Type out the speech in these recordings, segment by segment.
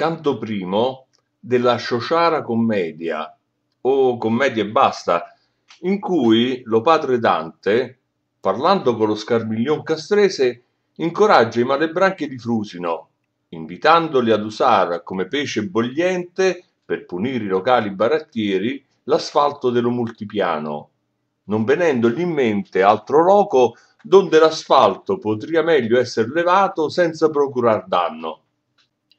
canto primo della Sciociara Commedia, o Commedia e basta, in cui lo padre Dante, parlando con lo scarmiglion castrese, incoraggia i malebranchi di Frusino, invitandoli ad usare come pesce bogliente, per punire i locali barattieri, l'asfalto dello multipiano, non venendogli in mente altro loco donde l'asfalto potria meglio essere levato senza procurar danno.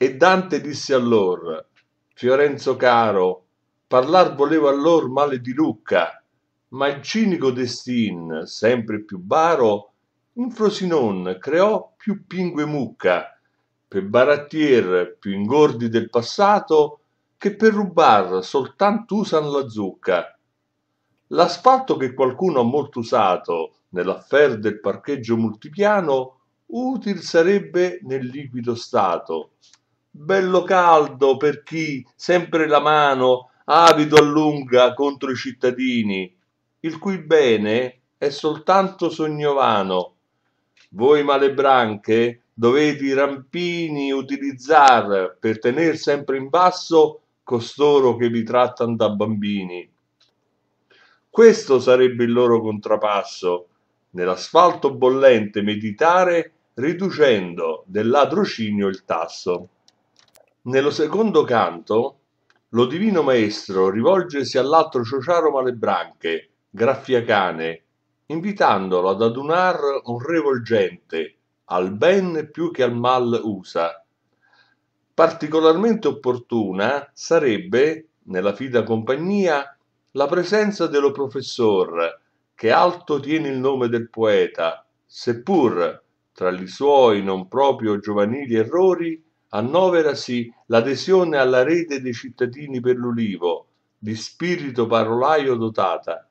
E Dante disse allor, Fiorenzo caro, parlar volevo allor male di Lucca, ma il cinico destin, sempre più baro, in Frosinon creò più pingue mucca, per barattier più ingordi del passato, che per rubar soltanto usan la zucca. L'asfalto che qualcuno ha molto usato nell'affer del parcheggio multipiano, util sarebbe nel liquido stato, bello caldo per chi, sempre la mano, avido allunga contro i cittadini, il cui bene è soltanto sogno vano. Voi malebranche dovete i rampini utilizzar per tener sempre in basso costoro che vi trattan da bambini. Questo sarebbe il loro contrapasso, nell'asfalto bollente meditare riducendo del ladrocinio il tasso. Nello secondo canto, lo divino maestro rivolgesi all'altro ciociaro malebranche, graffiacane, invitandolo ad adunar un revolgente, al ben più che al mal usa. Particolarmente opportuna sarebbe, nella fida compagnia, la presenza dello professor, che alto tiene il nome del poeta, seppur, tra gli suoi non proprio giovanili errori, annoverasi l'adesione alla rete dei cittadini per l'ulivo, di spirito parolaio dotata.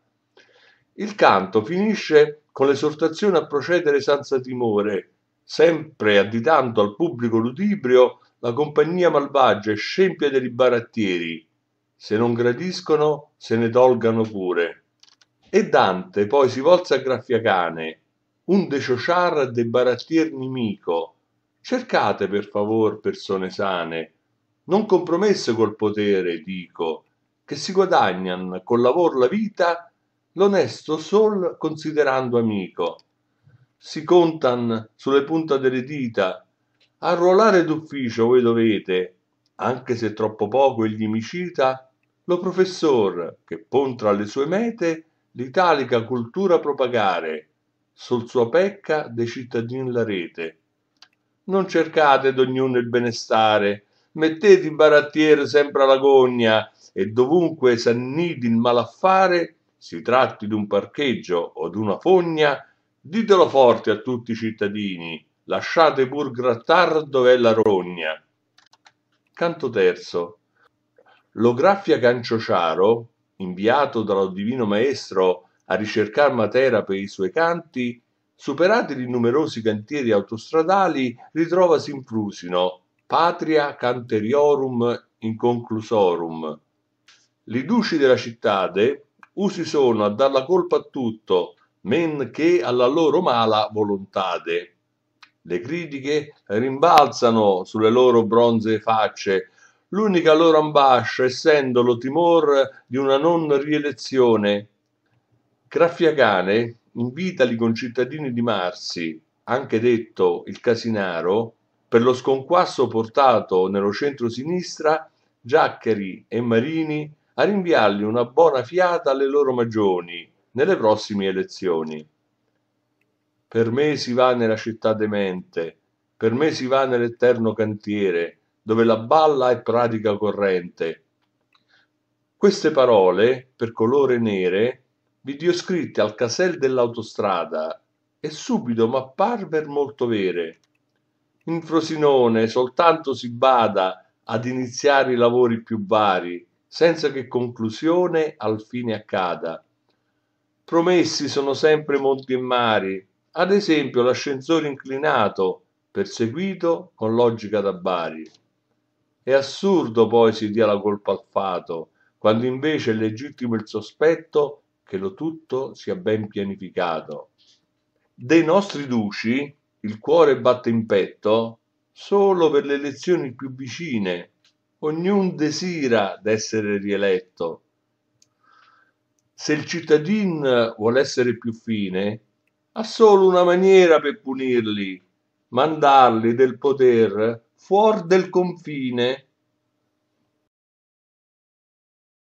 Il canto finisce con l'esortazione a procedere senza timore, sempre additando al pubblico ludibrio la compagnia malvagia e scempia degli barattieri. Se non gradiscono, se ne tolgano pure. E Dante poi si volse a Graffiacane, un de ciociar de barattier nemico, Cercate per favor persone sane, non compromesse col potere, dico, che si guadagnan col lavor la vita, l'onesto sol considerando amico. Si contan sulle punta delle dita, a ruolare d'ufficio voi dovete, anche se troppo poco egli mi cita, lo professor che pontra le sue mete l'italica cultura propagare, sol sua pecca dei cittadini la rete non cercate d'ognuno il benestare, mettete il barattiere sempre alla gogna e dovunque s'annidi il malaffare, si tratti d'un parcheggio o d'una fogna, ditelo forte a tutti i cittadini, lasciate pur grattar dov'è la rogna. Canto terzo. Lo graffia Canciociaro, inviato dallo Divino Maestro a ricercar Matera per i suoi canti, Superati i numerosi cantieri autostradali, ritrovasi in Frusino, patria canteriorum inconclusorum. Gli duci della cittade usi sono a dar la colpa a tutto, men che alla loro mala volontade. Le critiche rimbalzano sulle loro bronze facce, l'unica loro ambascia essendo lo timor di una non rielezione. Graffiacane invita i concittadini di Marsi, anche detto il Casinaro, per lo sconquasso portato nello centro-sinistra, Giaccheri e Marini a rinviargli una buona fiata alle loro magioni nelle prossime elezioni. Per me si va nella città demente, per me si va nell'eterno cantiere, dove la balla è pratica corrente. Queste parole, per colore nere, scritte al casel dell'autostrada e subito m'apparver molto vere. In Frosinone soltanto si bada ad iniziare i lavori più vari, senza che conclusione al fine accada. Promessi sono sempre monti e mari, ad esempio l'ascensore inclinato, perseguito con logica da Bari. È assurdo poi si dia la colpa al fato, quando invece è legittimo il sospetto che lo tutto sia ben pianificato. Dei nostri duci il cuore batte in petto solo per le elezioni più vicine. Ognun desira d'essere rieletto. Se il cittadin vuole essere più fine, ha solo una maniera per punirli, mandarli del poter fuori del confine